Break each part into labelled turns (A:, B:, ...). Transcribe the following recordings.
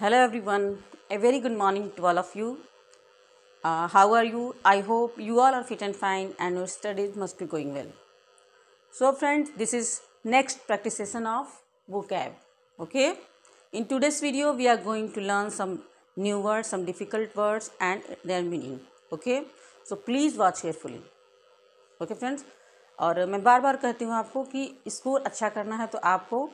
A: Hello everyone a very good morning to all of you how are you I hope you are are fit and fine and your studies must be going well so friends this is next practice session of vocab okay in today's video we are going to learn some new word some difficult words and their meaning okay so please watch carefully okay friends और मैं बार बार कहती हूँ आपको कि score अच्छा करना है तो आपको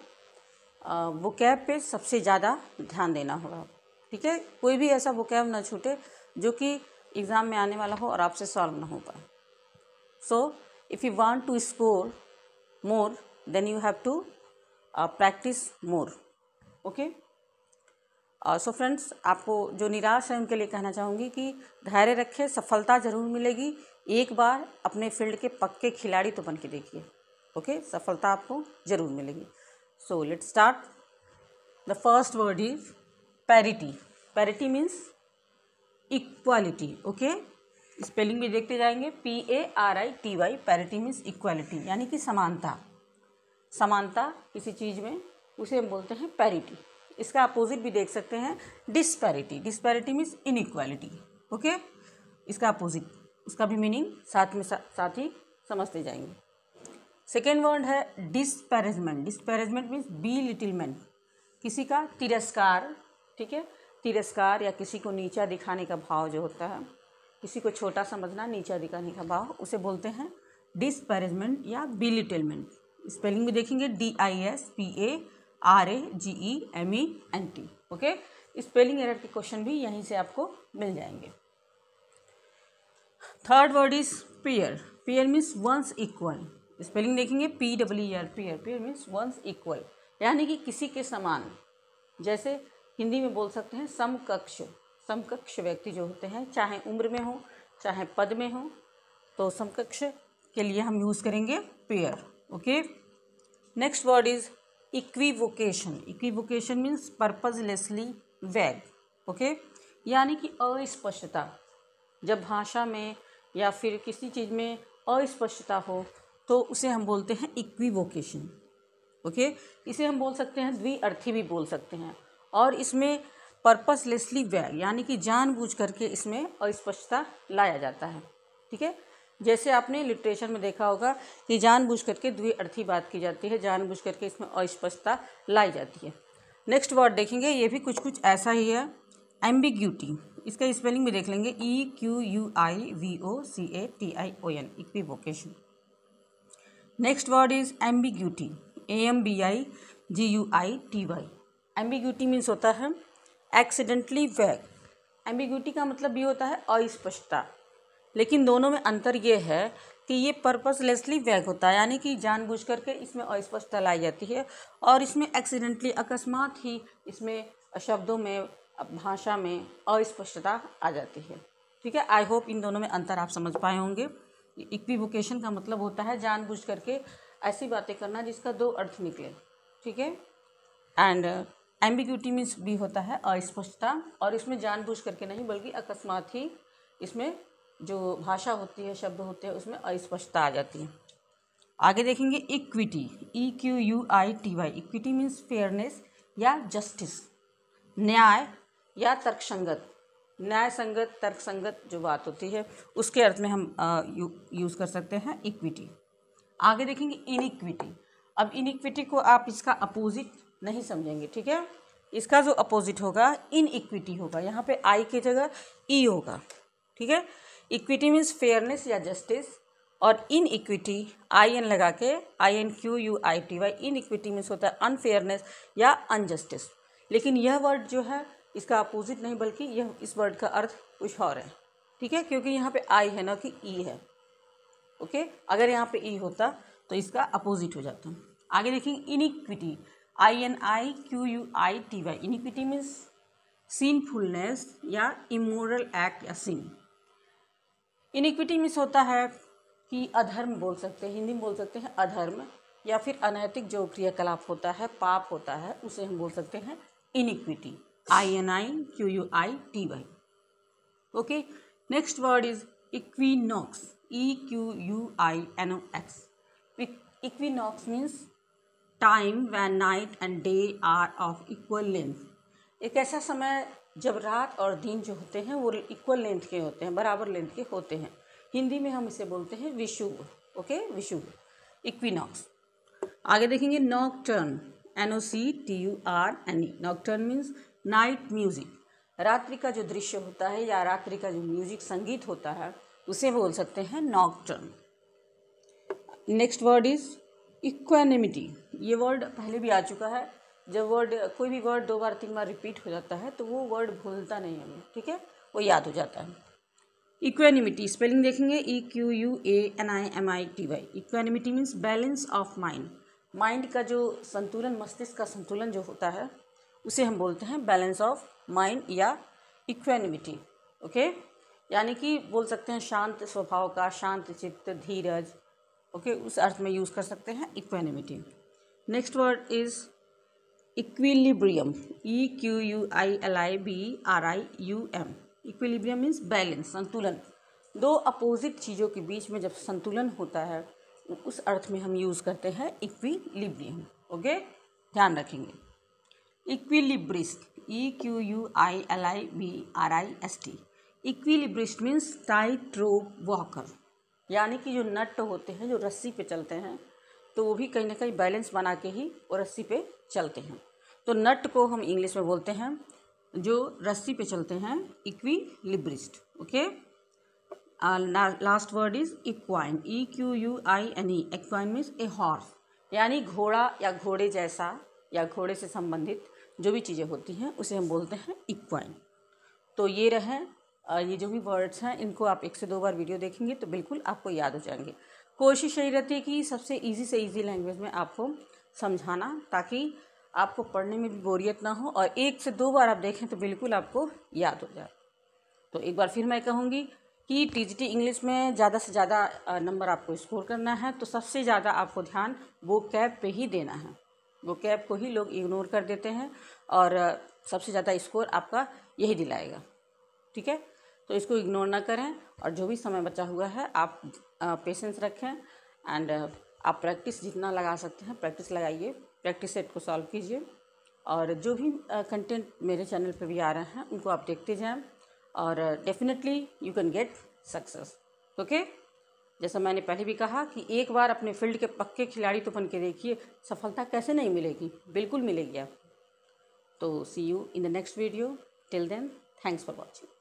A: वो कैब पे सबसे ज़्यादा ध्यान देना होगा ठीक है कोई भी ऐसा वो कैब ना छूटे जो कि एग्ज़ाम में आने वाला हो और आपसे सॉल्व ना हो पाए so if you want to score more then you have to practice more okay so friends आपको जो निराश है उनके लिए कहना चाहूँगी कि धैर्य रखें सफलता ज़रूर मिलेगी एक बार अपने फील्ड के पक्के खिलाड़ी तो बन के देखिए ओके okay? सफलता आपको ज़रूर मिलेगी So let's start. The first word is parity. Parity means equality. Okay. Spelling भी देखते जाएंगे P A R I T Y parity means equality यानी कि समानता समानता किसी चीज़ में उसे हम बोलते हैं पैरिटी इसका अपोजिट भी देख सकते हैं disparity disparity means inequality okay इसका अपोजिट उसका भी मीनिंग साथ में सा, साथ ही समझते जाएंगे सेकेंड वर्ड है डिस्पैरेजमेंट डिस्पैरेजमेंट मीन्स बी लिटिलमेंट किसी का तिरस्कार ठीक है तिरस्कार या किसी को नीचा दिखाने का भाव जो होता है किसी को छोटा समझना नीचा दिखाने का भाव उसे बोलते हैं डिस्पैरेजमेंट या बी लिटिलमेंट स्पेलिंग भी देखेंगे D I S P A R A G E M E N T okay spelling error के क्वेश्चन भी यहीं से आपको मिल जाएंगे third word is peer peer means one's equal spelling देखेंगे P W R P R P means one's equal यानी कि किसी के समान जैसे हिंदी में बोल सकते हैं समकक्ष समकक्ष व्यक्ति जो होते हैं चाहे उम्र में हो चाहे पद में हो तो समकक्ष के लिए हम यूज़ करेंगे pair okay next word is equivocation equivocation means purposelessly vague okay यानी कि अस्पष्टता जब भाषा में या फिर किसी चीज़ में अस्पष्टता हो तो उसे हम बोलते हैं इक्वीवोकेशन ओके इसे हम बोल सकते हैं द्विअर्थी भी बोल सकते हैं और इसमें पर्पसलेसली वैग यानी कि जानबूझ करके इसमें अस्पष्टता लाया जाता है ठीक है जैसे आपने लिटरेचर में देखा होगा कि जानबूझ करके द्विअर्थी बात की जाती है जानबूझ करके इसमें अस्पष्टता लाई जाती है नेक्स्ट वर्ड देखेंगे ये भी कुछ कुछ ऐसा ही है एम्बिग्यूटी इसका स्पेलिंग भी देख लेंगे E Q U I V O C A T I O N equivocation next word is ambiguity A M B I G U I T Y ambiguity means होता है accidentally वैग ambiguity का मतलब ये होता है अस्पष्टता लेकिन दोनों में अंतर ये है कि ये पर्पजलेसली वैग होता है यानी कि जानबूझ करके इसमें अस्पष्टता लाई जाती है और इसमें एक्सीडेंटली अकस्मात ही इसमें शब्दों में भाषा में अस्पष्टता आ जाती है ठीक है आई होप इन दोनों में अंतर आप समझ पाए होंगे इक्विवोकेशन का मतलब होता है जानबूझ करके ऐसी बातें करना जिसका दो अर्थ निकले ठीक है एंड एम्बिग्यूटी मीन्स भी होता है अस्पष्टता और इसमें जानबूझ करके नहीं बल्कि अकस्मात ही इसमें जो भाषा होती है शब्द होते हैं उसमें अस्पष्टता आ जाती है आगे देखेंगे equity E Q U I T Y equity means fairness या जस्टिस न्याय या तर्कसंगत न्याय संगत तर्क संगत जो बात होती है उसके अर्थ में हम यू, यूज़ कर सकते हैं इक्विटी आगे देखेंगे इनइक्विटी अब इनइक्विटी को आप इसका अपोजिट नहीं समझेंगे ठीक है इसका जो अपोजिट होगा इन इक्विटी होगा यहाँ पे आई की जगह ई e होगा ठीक है इक्विटी मीन्स फेयरनेस या जस्टिस और इन इक्विटी आई एन लगा के I N Q U I T Y inequity means होता है अनफेयरनेस या अनजस्टिस लेकिन यह वर्ड जो है इसका अपोजिट नहीं बल्कि यह इस वर्ड का अर्थ कुछ और है ठीक है क्योंकि यहाँ पे आई है ना कि ई e है ओके अगर यहाँ पे ई e होता तो इसका अपोजिट हो जाता आगे देखेंगे iniquity I N I Q U I T Y iniquity means sinfulness या इमोरल एक्ट या सीन इनिक्विटी मीन्स होता है कि अधर्म बोल सकते हैं हिंदी में बोल सकते हैं अधर्म या फिर अनैतिक जो क्रियाकलाप होता है पाप होता है उसे हम बोल सकते हैं iniquity I N I Q U I T Y okay next word is equinox E Q U I N O X equinox means time when night and day are of equal length एक ऐसा समय जब रात और दिन जो होते हैं वो इक्वल लेंथ के होते हैं बराबर लेंथ के होते हैं हिंदी में हम इसे बोलते हैं विशु ओके विशु इक्विनॉक्स आगे देखेंगे nocturne N O C T U R N E e. Nocturne means night music रात्रि का जो दृश्य होता है या रात्रि का जो म्यूजिक संगीत होता है उसे बोल सकते हैं nocturne next word is equanimity ये वर्ड पहले भी आ चुका है जब वर्ड कोई भी वर्ड दो बार तीन बार रिपीट हो जाता है तो वो वर्ड भूलता नहीं है ठीक है वो याद हो जाता है इक्वानिमिटी स्पेलिंग देखेंगे E e Q U A N I M I T Y equanimity means balance of mind mind का जो संतुलन मस्तिष्क का संतुलन जो होता है उसे हम बोलते हैं बैलेंस ऑफ माइंड या इक्वेनिमिटी ओके यानी कि बोल सकते हैं शांत स्वभाव का शांत चित्त धीरज ओके उस अर्थ में यूज़ कर सकते हैं equanimity next word is equilibrium E Q U I L I B R I U M equilibrium means balance संतुलन दो अपोजिट चीज़ों के बीच में जब संतुलन होता है उस अर्थ में हम यूज़ करते हैं इक्विलिब्रियम ओके ध्यान रखेंगे equilibrist e q u i l i b r i s t equilibrist means tightrope walker यानी कि जो नट होते हैं जो रस्सी पे चलते हैं तो वो भी कहीं ना कहीं बैलेंस बना के ही वो रस्सी पे चलते हैं तो नट को हम इंग्लिश में बोलते हैं जो रस्सी पे चलते हैं equilibrist okay last word is equine E Q U I N E equine means a horse यानी घोड़ा या घोड़े जैसा या घोड़े से संबंधित जो भी चीज़ें होती हैं उसे हम बोलते हैं इक्वाइन तो ये रहें ये जो भी वर्ड्स हैं इनको आप एक से दो बार वीडियो देखेंगे तो बिल्कुल आपको याद हो जाएंगे कोशिश यही रहती है कि सबसे ईजी से ईजी लैंग्वेज में आपको समझाना ताकि आपको पढ़ने में भी बोरियत ना हो और एक से दो बार आप देखें तो बिल्कुल आपको याद हो जाए तो एक बार फिर मैं कहूँगी कि टी इंग्लिश में ज़्यादा से ज़्यादा नंबर आपको स्कोर करना है तो सबसे ज़्यादा आपको ध्यान वो कैब पर ही देना है वो कैब को ही लोग इग्नोर कर देते हैं और सबसे ज़्यादा स्कोर आपका यही दिलाएगा ठीक है तो इसको इग्नोर ना करें और जो भी समय बचा हुआ है आप पेशेंस रखें एंड आप प्रैक्टिस जितना लगा सकते हैं प्रैक्टिस लगाइए प्रैक्टिस सेट को सॉल्व कीजिए और जो भी कंटेंट मेरे चैनल पे भी आ रहे हैं उनको आप देखते जाएं और definitely you can get success okay जैसा मैंने पहले भी कहा कि एक बार अपने फील्ड के पक्के खिलाड़ी तो बन के देखिए सफलता कैसे नहीं मिलेगी बिल्कुल मिलेगी आप तो see you in the next video till then thanks for watching